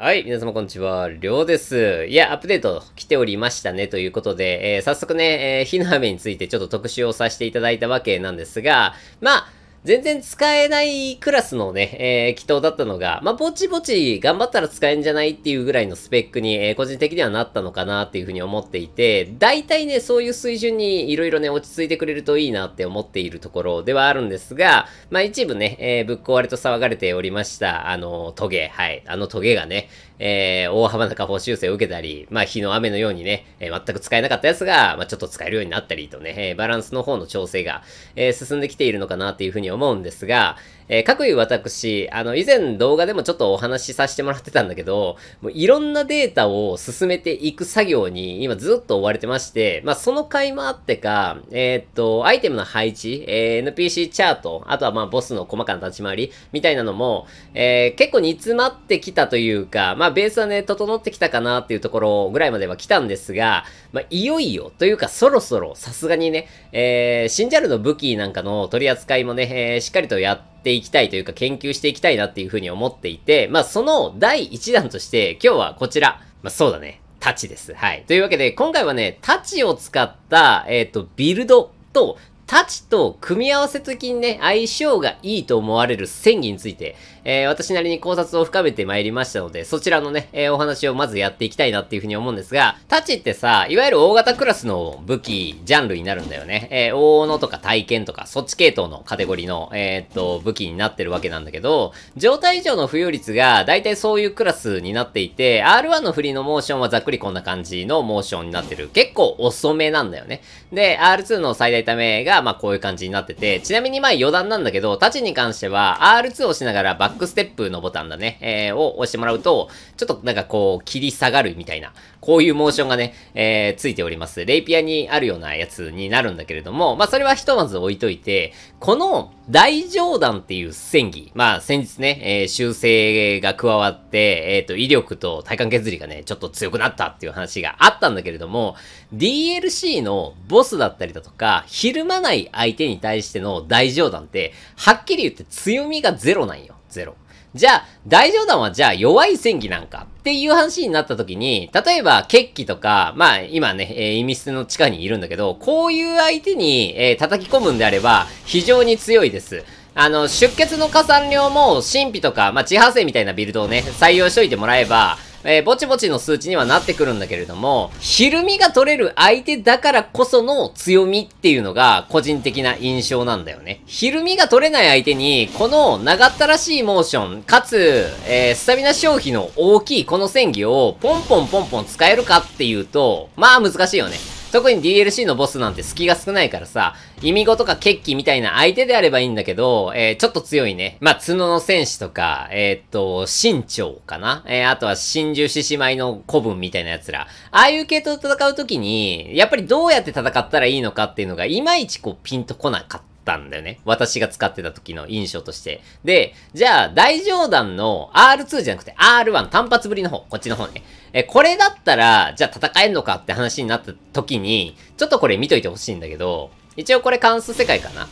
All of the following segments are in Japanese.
はい、皆様こんにちは、りょうです。いや、アップデート来ておりましたね、ということで、えー、早速ね、えー、火の雨についてちょっと特集をさせていただいたわけなんですが、まあ、全然使えないクラスのね、えー、祈祷だったのが、まあ、ぼちぼち頑張ったら使えんじゃないっていうぐらいのスペックに、えー、個人的にはなったのかなっていうふうに思っていて、大体ね、そういう水準にいろいろね、落ち着いてくれるといいなって思っているところではあるんですが、まあ、一部ね、えー、ぶっ壊れと騒がれておりました、あの、トゲ、はい。あのトゲがね、えー、大幅な下方修正を受けたり、まあ、日の雨のようにね、えー、全く使えなかったやつが、まあ、ちょっと使えるようになったりとね、えー、バランスの方の調整が、えー、進んできているのかなっていうふうに思うんですが、えー、各位私、あの、以前動画でもちょっとお話しさせてもらってたんだけど、もういろんなデータを進めていく作業に今ずっと追われてまして、まあ、その回もあってか、えー、っと、アイテムの配置、えー、NPC チャート、あとはまボスの細かな立ち回り、みたいなのも、えー、結構煮詰まってきたというか、まあ、ベースはね、整ってきたかなっていうところぐらいまでは来たんですが、まあ、いよいよ、というかそろそろ、さすがにね、えー、じゃるの武器なんかの取り扱いもね、えー、しっかりとやって、ていきたいというか研究していきたいなっていうふうに思っていて、まあその第1弾として今日はこちら。まあそうだね。タチです。はい。というわけで今回はね、タチを使った、えっ、ー、と、ビルドとタチと組み合わせ的にね、相性がいいと思われる戦技について、えー、私なりに考察を深めてまいりましたので、そちらのね、えー、お話をまずやっていきたいなっていうふうに思うんですが、タチってさ、いわゆる大型クラスの武器、ジャンルになるんだよね。えー、大物とか体験とか、そっち系統のカテゴリーの、えー、っと、武器になってるわけなんだけど、状態以上の浮遊率が、だいたいそういうクラスになっていて、R1 の振りのモーションはざっくりこんな感じのモーションになってる。結構遅めなんだよね。で、R2 の最大ためが、まあこういう感じになってて、ちなみにまあ余談なんだけど、タチに関しては、R2 をしながらバックステップのボタンだね、えー、を押してもらうと、ちょっとなんかこう、切り下がるみたいな、こういうモーションがね、えー、ついております。レイピアにあるようなやつになるんだけれども、まあ、それはひとまず置いといて、この大上段っていう戦技、まあ、先日ね、えー、修正が加わって、えっ、ー、と、威力と体幹削りがね、ちょっと強くなったっていう話があったんだけれども、DLC のボスだったりだとか、ひるまない相手に対しての大上段って、はっきり言って強みがゼロなんよ。ゼロ。じゃあ、大冗談はじゃあ弱い戦技なんかっていう話になった時に、例えば、決起とか、まあ、今ね、えー、意味捨ての地下にいるんだけど、こういう相手に、えー、叩き込むんであれば、非常に強いです。あの、出血の加算量も、神秘とか、まあ、地派生みたいなビルドをね、採用しといてもらえば、えー、ぼちぼちの数値にはなってくるんだけれども、ひるみが取れる相手だからこその強みっていうのが個人的な印象なんだよね。ひるみが取れない相手に、この長ったらしいモーション、かつ、えー、スタミナ消費の大きいこの戦技をポンポンポンポン使えるかっていうと、まあ難しいよね。特に DLC のボスなんて隙が少ないからさ、意味語とか決起みたいな相手であればいいんだけど、えー、ちょっと強いね。まあ、角の戦士とか、えー、っと、身長かなえー、あとは真珠獅子舞の古文みたいな奴ら。ああいう系と戦うときに、やっぱりどうやって戦ったらいいのかっていうのが、いまいちこうピンとこなかった。ったんだよね。私が使ってた時の印象として。で、じゃあ、大上段の R2 じゃなくて R1 単発ぶりの方、こっちの方ね。え、これだったら、じゃあ戦えんのかって話になった時に、ちょっとこれ見といてほしいんだけど、一応これ関数世界かな。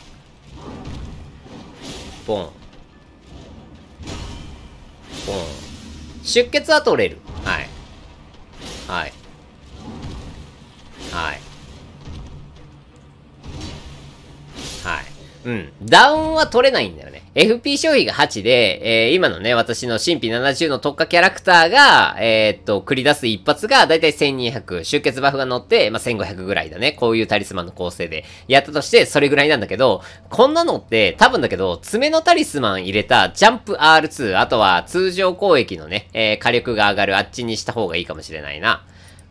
ポン。ポン。出血は取れる。はい。はい。はい。うん。ダウンは取れないんだよね。FP 消費が8で、えー、今のね、私の神秘70の特化キャラクターが、えー、っと、繰り出す一発がだいたい1200、集結バフが乗って、まあ、1500ぐらいだね。こういうタリスマンの構成で。やったとして、それぐらいなんだけど、こんなのって、多分だけど、爪のタリスマン入れたジャンプ R2、あとは通常攻撃のね、えー、火力が上がるあっちにした方がいいかもしれないな。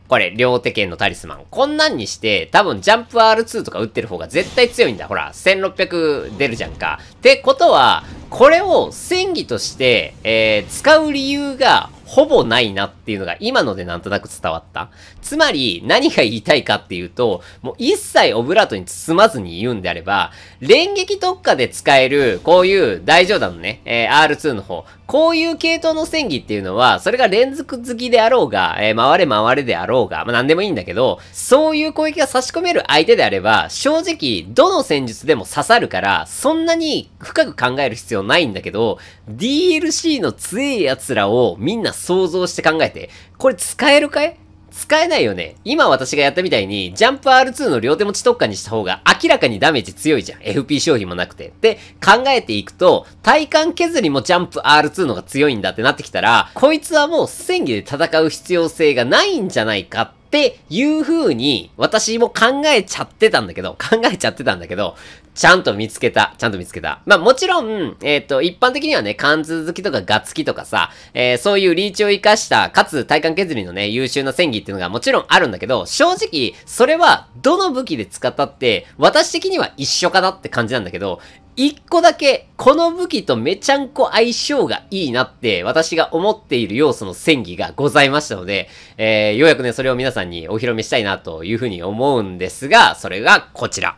これ、両手剣のタリスマン。こんなんにして、多分ジャンプ R2 とか打ってる方が絶対強いんだ。ほら、1600出るじゃんか。ってことは、これを戦技として、えー、使う理由がほぼないなっていうのが今のでなんとなく伝わった。つまり、何が言いたいかっていうと、もう一切オブラートに包まずに言うんであれば、連撃特化で使える、こういう大冗談のね、えー、R2 の方、こういう系統の戦技っていうのは、それが連続好きであろうが、えー、回れ回れであろうが、まあ、何でもいいんだけど、そういう攻撃が差し込める相手であれば、正直、どの戦術でも刺さるから、そんなに深く考える必要ないんだけど、DLC の強い奴らをみんな想像して考えて、これ使えるかい使えないよね。今私がやったみたいに、ジャンプ R2 の両手持ち特化にした方が明らかにダメージ強いじゃん。FP 消費もなくて。で、考えていくと、体幹削りもジャンプ R2 のが強いんだってなってきたら、こいつはもう戦技で戦う必要性がないんじゃないかってっていう風に、私も考えちゃってたんだけど、考えちゃってたんだけど、ちゃんと見つけた。ちゃんと見つけた。まあもちろん、えっ、ー、と、一般的にはね、貫通好きとかガツきとかさ、えー、そういうリーチを活かした、かつ体幹削りのね、優秀な戦技っていうのがもちろんあるんだけど、正直、それはどの武器で使ったって、私的には一緒かなって感じなんだけど、一個だけ、この武器とめちゃんこ相性がいいなって、私が思っている要素の戦技がございましたので、えー、ようやくね、それを皆さんにお披露目したいなというふうに思うんですが、それがこちら。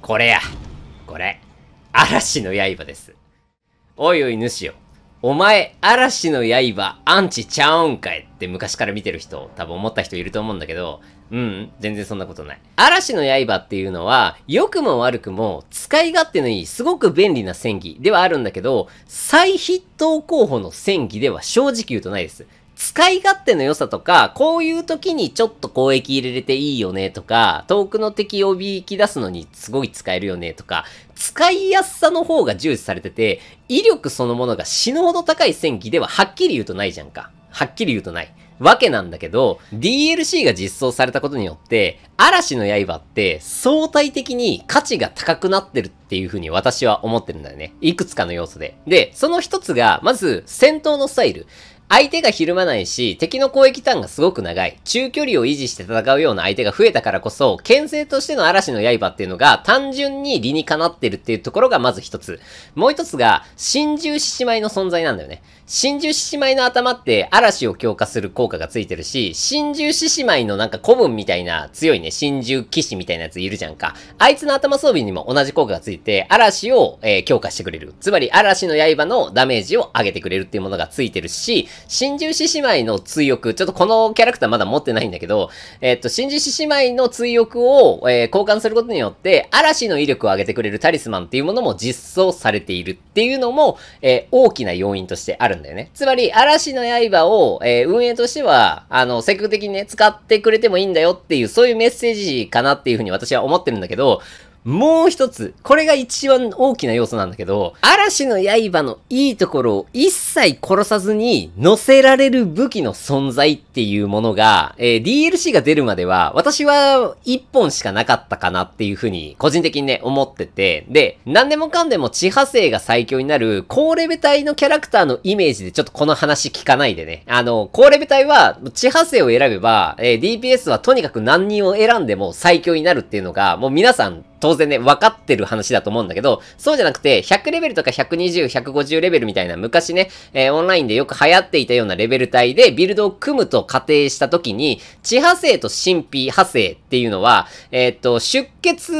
これや。これ。嵐の刃です。おいおい主よ。お前、嵐の刃、アンチちゃうんかいって昔から見てる人、多分思った人いると思うんだけど、うん、全然そんなことない。嵐の刃っていうのは、良くも悪くも、使い勝手のいい、すごく便利な戦技ではあるんだけど、再筆頭候補の戦技では正直言うとないです。使い勝手の良さとか、こういう時にちょっと攻撃入れれていいよねとか、遠くの敵をびき出すのにすごい使えるよねとか、使いやすさの方が重視されてて、威力そのものが死ぬほど高い戦技でははっきり言うとないじゃんか。はっきり言うとない。わけなんだけど、DLC が実装されたことによって、嵐の刃って相対的に価値が高くなってるっていう風に私は思ってるんだよね。いくつかの要素で。で、その一つが、まず戦闘のスタイル。相手がひるまないし、敵の攻撃ターンがすごく長い。中距離を維持して戦うような相手が増えたからこそ、牽制としての嵐の刃っていうのが単純に理にかなってるっていうところがまず一つ。もう一つが、真珠獅子舞の存在なんだよね。真珠獅子舞の頭って嵐を強化する効果がついてるし、真珠獅子舞のなんか古文みたいな強いね、真珠騎士みたいなやついるじゃんか。あいつの頭装備にも同じ効果がついて、嵐を、えー、強化してくれる。つまり嵐の刃のダメージを上げてくれるっていうものがついてるし、新獣獅子舞の追憶、ちょっとこのキャラクターまだ持ってないんだけど、えっと、新獣獅子舞の追憶を、えー、交換することによって、嵐の威力を上げてくれるタリスマンっていうものも実装されているっていうのも、えー、大きな要因としてあるんだよね。つまり、嵐の刃を、えー、運営としては、あの、積極的にね、使ってくれてもいいんだよっていう、そういうメッセージかなっていうふうに私は思ってるんだけど、もう一つ、これが一番大きな要素なんだけど、嵐の刃のいいところを一切殺さずに乗せられる武器の存在っていうものが、えー、DLC が出るまでは、私は一本しかなかったかなっていうふうに、個人的にね、思ってて、で、何でもかんでも地派生が最強になる、高レベ隊のキャラクターのイメージでちょっとこの話聞かないでね。あの、高レベ隊は、地派生を選べば、えー、DPS はとにかく何人を選んでも最強になるっていうのが、もう皆さん当然ね、分かってる話だと思うんだけど、そうじゃなくて、100レベルとか120、150レベルみたいな、昔ね、えー、オンラインでよく流行っていたようなレベル帯でビルドを組むと仮定した時に、地派生と神秘派生っていうのは、えー、っと、出血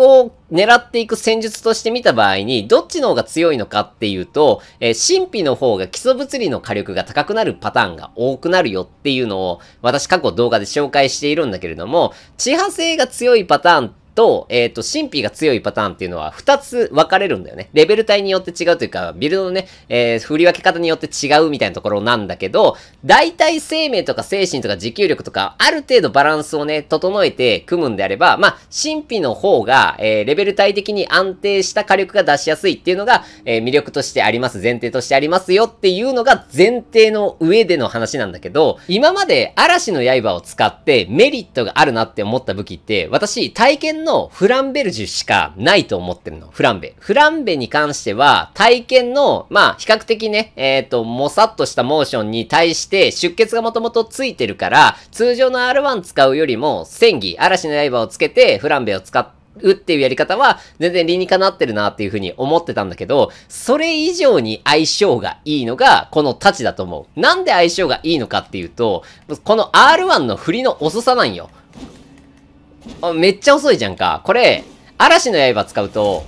を狙っていく戦術として見た場合に、どっちの方が強いのかっていうと、えー、神秘の方が基礎物理の火力が高くなるパターンが多くなるよっていうのを、私過去動画で紹介しているんだけれども、地派性が強いパターンって、と、えっ、ー、と、神秘が強いパターンっていうのは2つ分かれるんだよね。レベル帯によって違うというか、ビルドのね、えー、振り分け方によって違うみたいなところなんだけど、大体生命とか精神とか持久力とか、ある程度バランスをね、整えて組むんであれば、まあ、神秘の方が、えー、レベル帯的に安定した火力が出しやすいっていうのが、えー、魅力としてあります、前提としてありますよっていうのが前提の上での話なんだけど、今まで嵐の刃を使ってメリットがあるなって思った武器って、私、体験ののフランベルジュしかないと思ってるの。フランベ。フランベに関しては、体験の、まあ、比較的ね、えっ、ー、と、もさっとしたモーションに対して出血がもともとついてるから、通常の R1 使うよりも、戦技、嵐の刃をつけて、フランベを使って、うっていうやり方は全然理にかなってるなっていうふうに思ってたんだけど、それ以上に相性がいいのがこの太刀だと思う。なんで相性がいいのかっていうと、この R1 の振りの遅さなんよ。あ、めっちゃ遅いじゃんか。これ、嵐の刃使うと、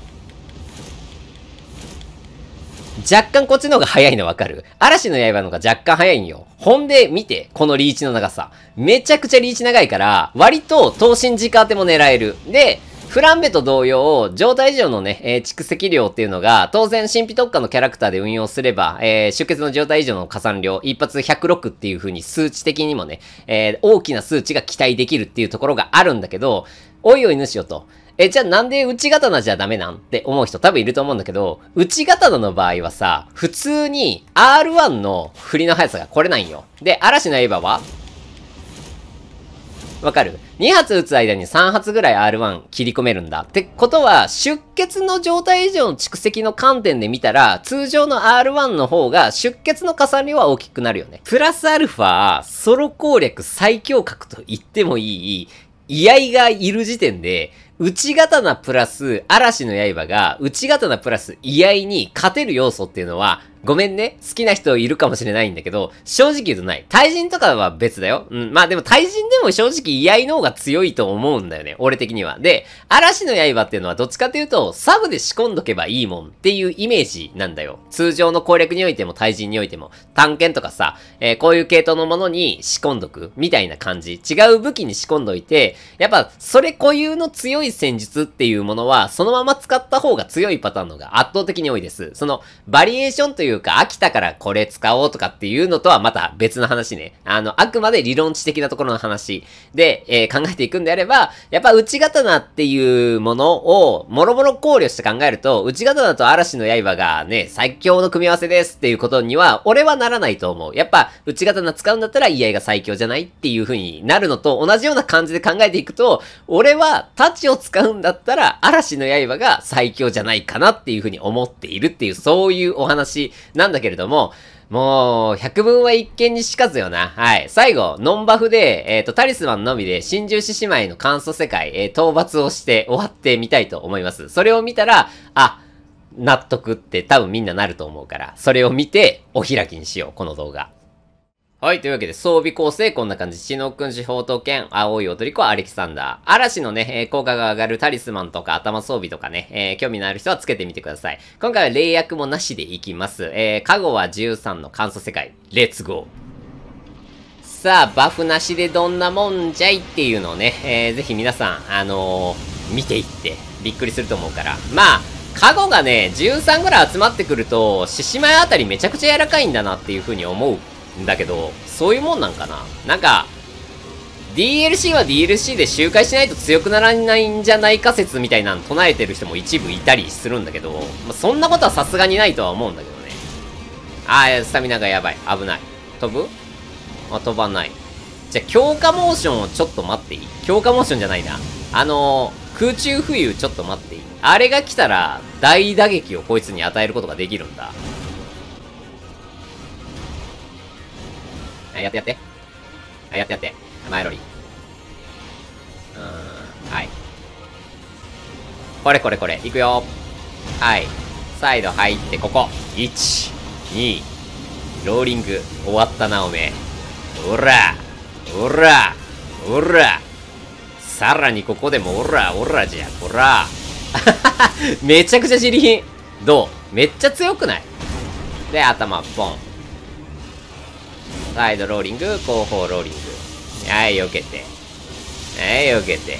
若干こっちの方が早いのわかる嵐の刃の方が若干早いんよ。ほんで、見て、このリーチの長さ。めちゃくちゃリーチ長いから、割と、等身直当ても狙える。で、フランベと同様、状態以上のね、えー、蓄積量っていうのが、当然神秘特化のキャラクターで運用すれば、えー、出血の状態以上の加算量、一発106っていう風に数値的にもね、えー、大きな数値が期待できるっていうところがあるんだけど、おいおい主よと。え、じゃあなんで内刀じゃダメなんって思う人多分いると思うんだけど、内刀の場合はさ、普通に R1 の振りの速さが来れないんよ。で、嵐のエヴァはわかる2発打つ間に3発ぐらい R1 切り込めるんだ。ってことは、出血の状態以上の蓄積の観点で見たら、通常の R1 の方が出血の加算量は大きくなるよね。プラスアルファ、ソロ攻略最強格と言ってもいい、居合がいる時点で、内刀プラス嵐の刃が内刀プラス居合に勝てる要素っていうのはごめんね。好きな人いるかもしれないんだけど、正直言うとない。対人とかは別だよ。うん。まあでも対人でも正直居合の方が強いと思うんだよね。俺的には。で、嵐の刃っていうのはどっちかというと、サブで仕込んどけばいいもんっていうイメージなんだよ。通常の攻略においても対人においても、探検とかさ、えー、こういう系統のものに仕込んどくみたいな感じ。違う武器に仕込んどいて、やっぱそれ固有の強い戦術っていうものは、そのまま使った方が強いパターンのが圧倒的に多いです。その、バリエーションといういうか、飽きたからこれ使おうとかっていうのとはまた別の話ね。あの、あくまで理論知的なところの話で、えー、考えていくんであれば、やっぱ内刀っていうものを、もろもろ考慮して考えると、内刀と嵐の刃がね、最強の組み合わせですっていうことには、俺はならないと思う。やっぱ、内刀使うんだったら居合が最強じゃないっていう風になるのと同じような感じで考えていくと、俺は太刀を使うんだったら嵐の刃が最強じゃないかなっていう風に思っているっていう、そういうお話なんだけれども、もう、百分は一見にしかずよな。はい。最後、ノンバフで、えっ、ー、と、タリスマンのみで、真珠獅子舞の簡素世界、えー、討伐をして終わってみたいと思います。それを見たら、あ、納得って多分みんななると思うから、それを見て、お開きにしよう、この動画。はい、というわけで装備構成こんな感じ。シノ君主砲刀剣、青い踊り子、アレキサンダー。嵐のね、え効果が上がるタリスマンとか頭装備とかね、えー、興味のある人はつけてみてください。今回は霊薬もなしでいきます。えー、カゴは13の簡素世界。レッツゴーさあ、バフなしでどんなもんじゃいっていうのをね、えー、ぜひ皆さん、あのー、見ていって、びっくりすると思うから。まあ、カゴがね、13ぐらい集まってくると、獅子舞あたりめちゃくちゃ柔らかいんだなっていう風に思うんだけど、そういうもんなんかななんか、DLC は DLC で周回しないと強くならないんじゃないか説みたいなの唱えてる人も一部いたりするんだけど、まあ、そんなことはさすがにないとは思うんだけどね。あー、スタミナがやばい。危ない。飛ぶあ、飛ばない。じゃ、強化モーションをちょっと待っていい強化モーションじゃないな。あのー、空中浮遊ちょっと待っていいあれが来たら、大打撃をこいつに与えることができるんだ。やってやって。はい、やってやって。前乗り。うーん、はい。これこれこれ。いくよ。はい。サイド入って、ここ。1、2、ローリング。終わったな、おめえ。おらおらおらさらにここでもおらおらじゃ、こら めちゃくちゃ尻品。どうめっちゃ強くないで、頭、ポン。サイドローリング、後方ローリング。はい、避けて。はい、避けて。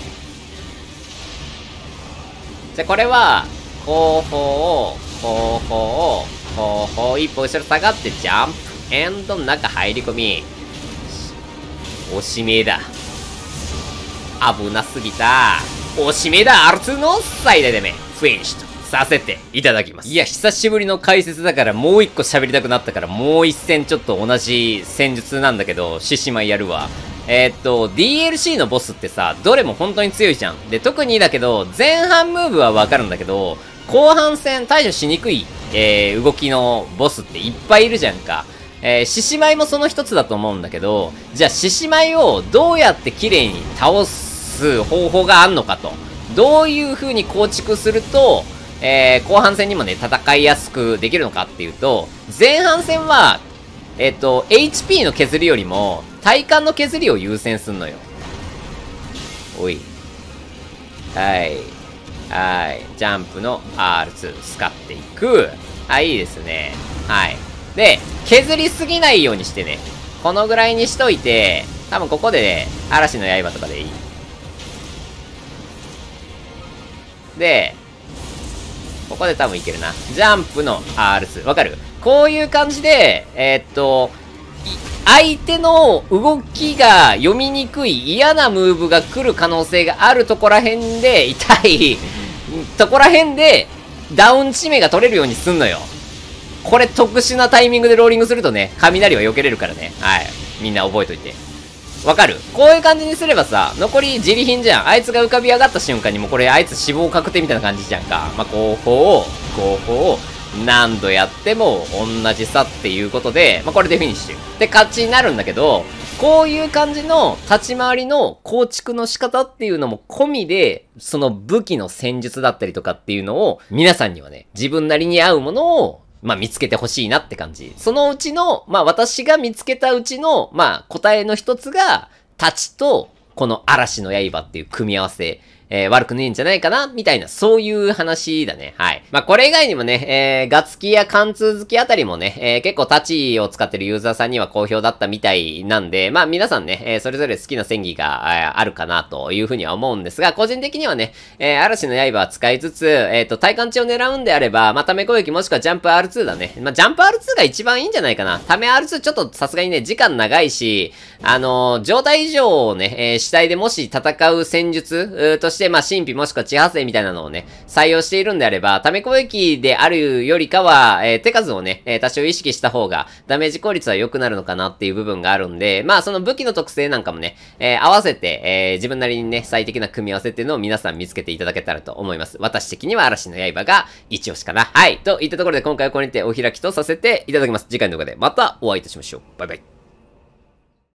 じゃ、これは、後方を、後方を、後方一歩後ろ下がってジャンプ、エンドの中入り込み。おしめだ。危なすぎた。おしめだ !R2 の最大でめ。フィニッシュと。させていただきます。いや、久しぶりの解説だからもう一個喋りたくなったからもう一戦ちょっと同じ戦術なんだけど、獅子舞やるわ。えー、っと、DLC のボスってさ、どれも本当に強いじゃん。で、特にだけど、前半ムーブはわかるんだけど、後半戦対処しにくい、えー、動きのボスっていっぱいいるじゃんか。えー、獅子舞もその一つだと思うんだけど、じゃあ獅子舞をどうやって綺麗に倒す方法があんのかと。どういう風に構築すると、えー、後半戦にもね、戦いやすくできるのかっていうと、前半戦は、えっ、ー、と、HP の削りよりも、体幹の削りを優先すんのよ。おい。はい。はい。ジャンプの R2 使っていく。はい、いいですね。はい。で、削りすぎないようにしてね。このぐらいにしといて、多分ここでね、嵐の刃とかでいい。で、こで多分いけるな。ジャンプの R2。わかるこういう感じで、えー、っと、相手の動きが読みにくい嫌なムーブが来る可能性があるとこら辺で、痛いとこら辺で、ダウン地名が取れるようにすんのよ。これ特殊なタイミングでローリングするとね、雷は避けれるからね。はい。みんな覚えといて。わかるこういう感じにすればさ、残り自利品じゃん。あいつが浮かび上がった瞬間にもうこれあいつ死亡確定みたいな感じじゃんか。まあ、方法を、後方を何度やっても同じさっていうことで、まあ、これでフィニッシュ。で、勝ちになるんだけど、こういう感じの立ち回りの構築の仕方っていうのも込みで、その武器の戦術だったりとかっていうのを皆さんにはね、自分なりに合うものをまあ見つけてほしいなって感じ。そのうちの、まあ私が見つけたうちの、まあ答えの一つが、立ちと、この嵐の刃っていう組み合わせえー、悪くねえんじゃないかなみたいな、そういう話だね。はい。まあ、これ以外にもね、えー、ガツキや貫通好きあたりもね、えー、結構タチを使ってるユーザーさんには好評だったみたいなんで、まあ、皆さんね、えー、それぞれ好きな戦技が、あるかなというふうには思うんですが、個人的にはね、えー、嵐の刃は使いつつ、えっ、ー、と、体感値を狙うんであれば、まあ、ため攻撃もしくはジャンプ R2 だね。まあ、ジャンプ R2 が一番いいんじゃないかな。ため R2 ちょっとさすがにね、時間長いし、あのー、状態以上をね、えー、死体でもし戦う戦術として、してまあ神秘もしくは地発生みたいなのをね、採用しているんであれば、溜め攻撃であるよりかは、えー、手数をね、えー、多少意識した方が、ダメージ効率は良くなるのかなっていう部分があるんで、まあその武器の特性なんかもね、えー、合わせて、えー、自分なりにね、最適な組み合わせっていうのを皆さん見つけていただけたらと思います。私的には嵐の刃が一押しかな。はい。といったところで今回はこれにてお開きとさせていただきます。次回の動画でまたお会いいたしましょう。バイバイ。